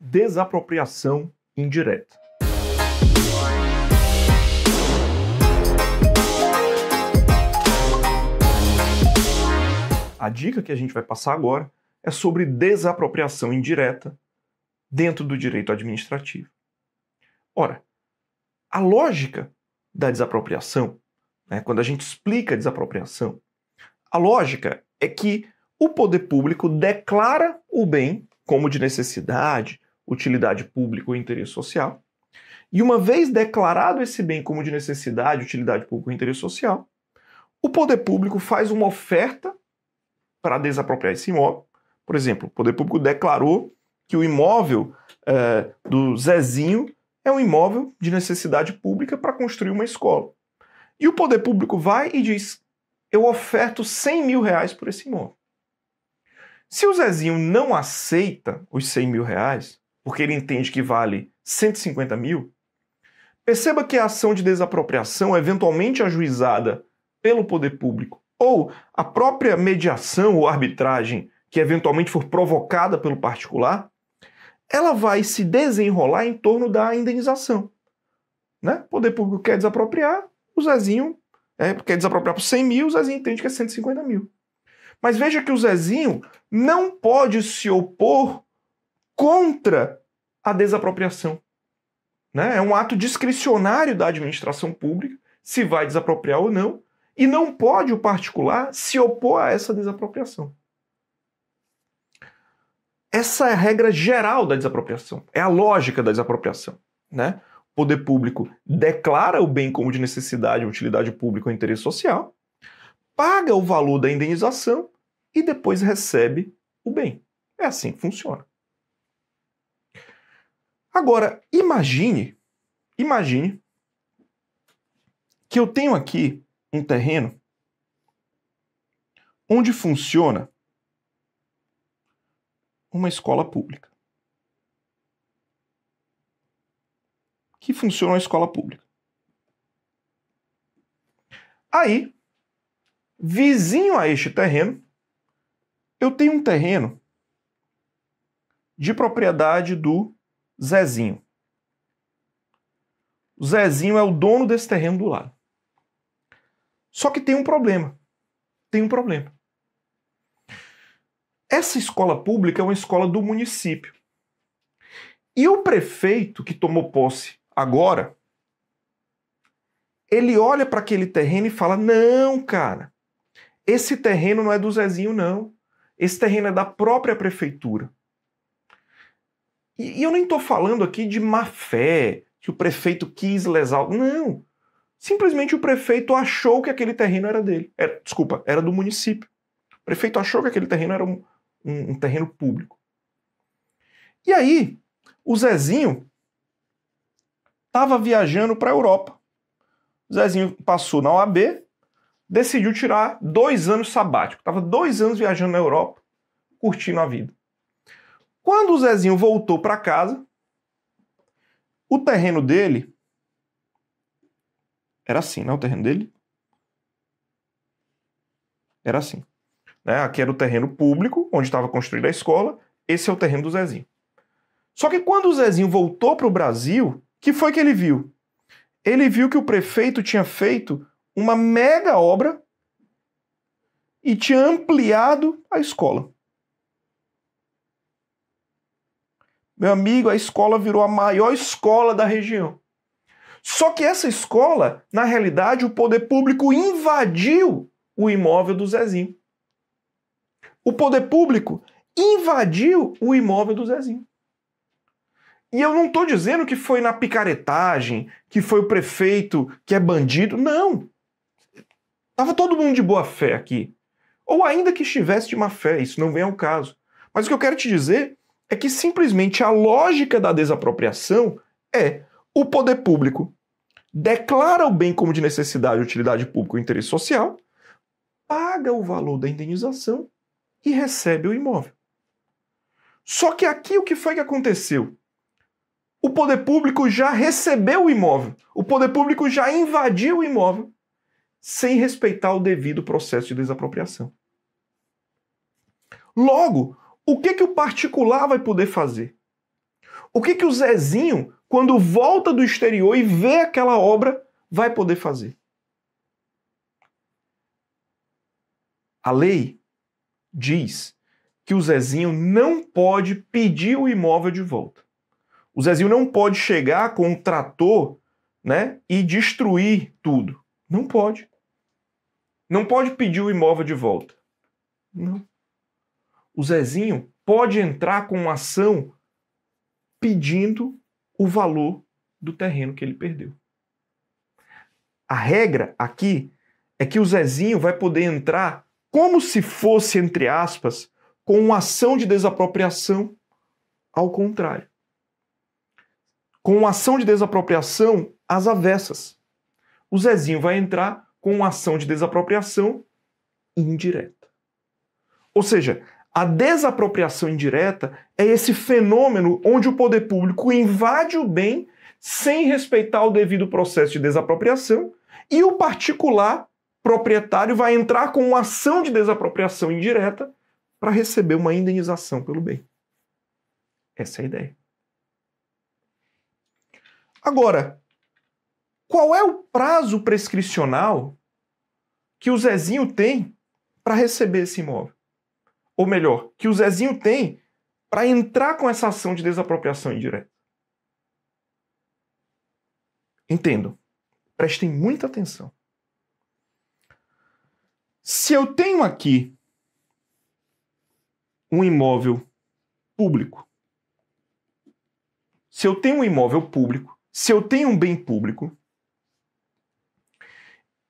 desapropriação indireta. A dica que a gente vai passar agora é sobre desapropriação indireta dentro do direito administrativo. Ora, a lógica da desapropriação, né, quando a gente explica a desapropriação, a lógica é que o poder público declara o bem como de necessidade utilidade pública ou interesse social. E uma vez declarado esse bem como de necessidade, utilidade pública ou interesse social, o poder público faz uma oferta para desapropriar esse imóvel. Por exemplo, o poder público declarou que o imóvel é, do Zezinho é um imóvel de necessidade pública para construir uma escola. E o poder público vai e diz: eu oferto 100 mil reais por esse imóvel. Se o Zezinho não aceita os 100 mil reais, porque ele entende que vale 150 mil, perceba que a ação de desapropriação é eventualmente ajuizada pelo poder público ou a própria mediação ou arbitragem que eventualmente for provocada pelo particular, ela vai se desenrolar em torno da indenização. Né? O poder público quer desapropriar, o Zezinho é, quer desapropriar por 100 mil, o Zezinho entende que é 150 mil. Mas veja que o Zezinho não pode se opor contra a desapropriação. Né? É um ato discricionário da administração pública se vai desapropriar ou não, e não pode o particular se opor a essa desapropriação. Essa é a regra geral da desapropriação, é a lógica da desapropriação. Né? O poder público declara o bem como de necessidade, utilidade pública ou interesse social, paga o valor da indenização e depois recebe o bem. É assim que funciona. Agora, imagine, imagine que eu tenho aqui um terreno onde funciona uma escola pública. Que funciona uma escola pública. Aí, vizinho a este terreno, eu tenho um terreno de propriedade do Zezinho. O Zezinho é o dono desse terreno do lado. Só que tem um problema. Tem um problema. Essa escola pública é uma escola do município. E o prefeito que tomou posse agora, ele olha para aquele terreno e fala: não, cara, esse terreno não é do Zezinho, não. Esse terreno é da própria prefeitura. E, e eu nem estou falando aqui de má fé, que o prefeito quis lesar. Não. Simplesmente o prefeito achou que aquele terreno era dele. Era, é, desculpa, era do município. O prefeito achou que aquele terreno era um, um, um terreno público. E aí, o Zezinho estava viajando para a Europa. O Zezinho passou na OAB, decidiu tirar dois anos sabático. Estava dois anos viajando na Europa, curtindo a vida. Quando o Zezinho voltou para casa, o terreno dele era assim, né? O terreno dele era assim. Né? Aqui era o terreno público, onde estava construída a escola. Esse é o terreno do Zezinho. Só que quando o Zezinho voltou para o Brasil, que foi que ele viu? Ele viu que o prefeito tinha feito uma mega obra e tinha ampliado a escola. Meu amigo, a escola virou a maior escola da região. Só que essa escola, na realidade, o poder público invadiu o imóvel do Zezinho. O poder público invadiu o imóvel do Zezinho. E eu não estou dizendo que foi na picaretagem, que foi o prefeito que é bandido. Não. Estava todo mundo de boa fé aqui. Ou ainda que estivesse de má fé, isso não vem ao caso. Mas o que eu quero te dizer é que simplesmente a lógica da desapropriação é o poder público declara o bem como de necessidade, utilidade pública ou interesse social, paga o valor da indenização e recebe o imóvel. Só que aqui o que foi que aconteceu? O poder público já recebeu o imóvel, o poder público já invadiu o imóvel sem respeitar o devido processo de desapropriação. Logo, o que, que o particular vai poder fazer? O que, que o Zezinho, quando volta do exterior e vê aquela obra, vai poder fazer? A lei diz que o Zezinho não pode pedir o imóvel de volta. O Zezinho não pode chegar com um trator né, e destruir tudo. Não pode. Não pode pedir o imóvel de volta. Não o Zezinho pode entrar com uma ação pedindo o valor do terreno que ele perdeu. A regra aqui é que o Zezinho vai poder entrar como se fosse, entre aspas, com uma ação de desapropriação ao contrário. Com uma ação de desapropriação às avessas. O Zezinho vai entrar com uma ação de desapropriação indireta. Ou seja, a desapropriação indireta é esse fenômeno onde o poder público invade o bem sem respeitar o devido processo de desapropriação e o particular proprietário vai entrar com uma ação de desapropriação indireta para receber uma indenização pelo bem. Essa é a ideia. Agora, qual é o prazo prescricional que o Zezinho tem para receber esse imóvel? ou melhor, que o Zezinho tem para entrar com essa ação de desapropriação indireta. Entendam. Prestem muita atenção. Se eu tenho aqui um imóvel público, se eu tenho um imóvel público, se eu tenho um bem público,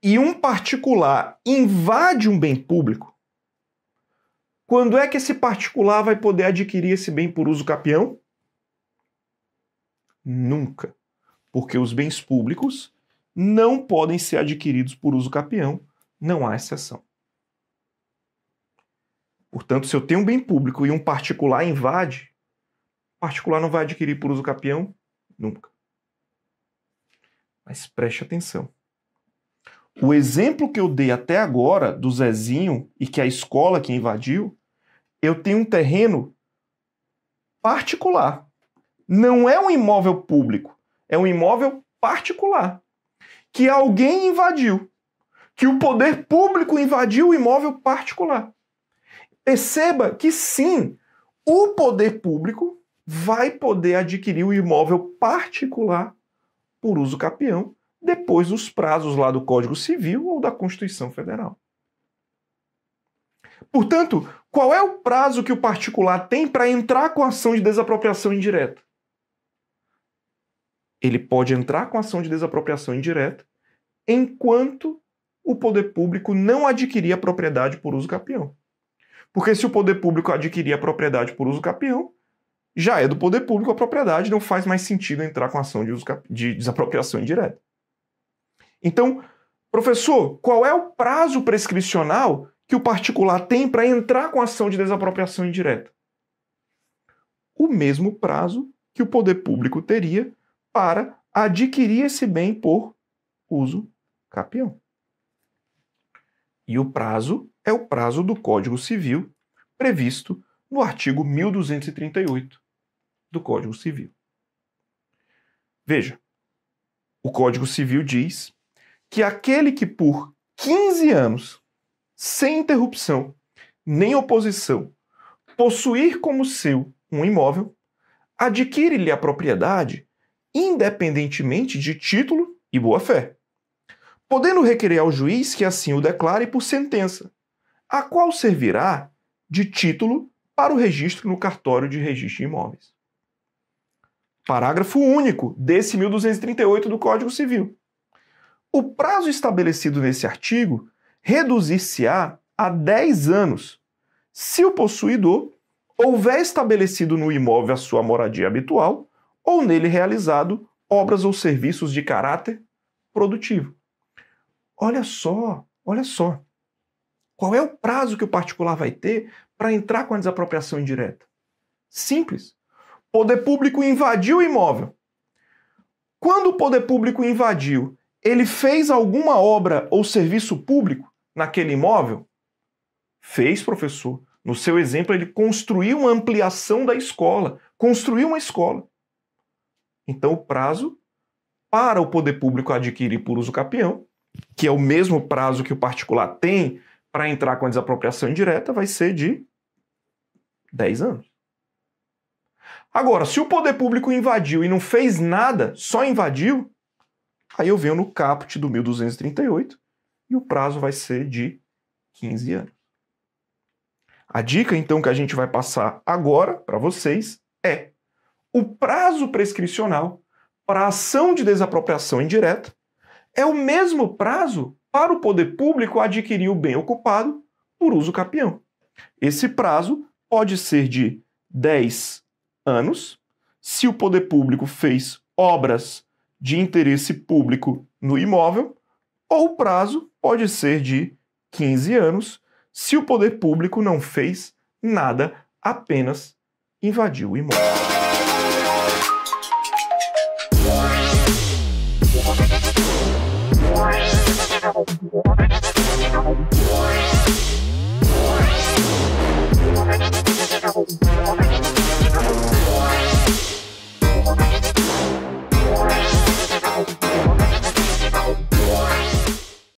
e um particular invade um bem público, quando é que esse particular vai poder adquirir esse bem por uso capião? Nunca. Porque os bens públicos não podem ser adquiridos por uso capião, não há exceção. Portanto, se eu tenho um bem público e um particular invade, o particular não vai adquirir por uso capião nunca. Mas preste atenção. O exemplo que eu dei até agora do Zezinho e que a escola que invadiu, eu tenho um terreno particular. Não é um imóvel público, é um imóvel particular que alguém invadiu, que o poder público invadiu o imóvel particular. Perceba que sim, o poder público vai poder adquirir o imóvel particular por uso capião depois dos prazos lá do Código Civil ou da Constituição Federal. Portanto, qual é o prazo que o particular tem para entrar com ação de desapropriação indireta? Ele pode entrar com ação de desapropriação indireta enquanto o poder público não adquirir a propriedade por uso capião. Porque se o poder público adquirir a propriedade por uso capião, já é do poder público a propriedade, não faz mais sentido entrar com ação de, uso, de desapropriação indireta. Então, professor, qual é o prazo prescricional que o particular tem para entrar com ação de desapropriação indireta? O mesmo prazo que o poder público teria para adquirir esse bem por uso capião. E o prazo é o prazo do Código Civil previsto no artigo 1238 do Código Civil. Veja, o Código Civil diz que aquele que por 15 anos, sem interrupção, nem oposição, possuir como seu um imóvel, adquire-lhe a propriedade, independentemente de título e boa-fé, podendo requerer ao juiz que assim o declare por sentença, a qual servirá de título para o registro no cartório de registro de imóveis. Parágrafo único desse 1238 do Código Civil. O prazo estabelecido nesse artigo reduzir-se-á a 10 anos, se o possuidor houver estabelecido no imóvel a sua moradia habitual ou nele realizado obras ou serviços de caráter produtivo. Olha só, olha só. Qual é o prazo que o particular vai ter para entrar com a desapropriação indireta? Simples. Poder público invadiu o imóvel. Quando o poder público invadiu ele fez alguma obra ou serviço público naquele imóvel? Fez, professor. No seu exemplo, ele construiu uma ampliação da escola, construiu uma escola. Então, o prazo para o poder público adquirir por uso capião, que é o mesmo prazo que o particular tem para entrar com a desapropriação indireta, vai ser de 10 anos. Agora, se o poder público invadiu e não fez nada, só invadiu, Aí eu venho no caput do 1238 e o prazo vai ser de 15 anos. A dica então que a gente vai passar agora para vocês é o prazo prescricional para a ação de desapropriação indireta é o mesmo prazo para o poder público adquirir o bem ocupado por uso capião. Esse prazo pode ser de 10 anos se o poder público fez obras de interesse público no imóvel, ou o prazo pode ser de 15 anos, se o poder público não fez nada, apenas invadiu o imóvel.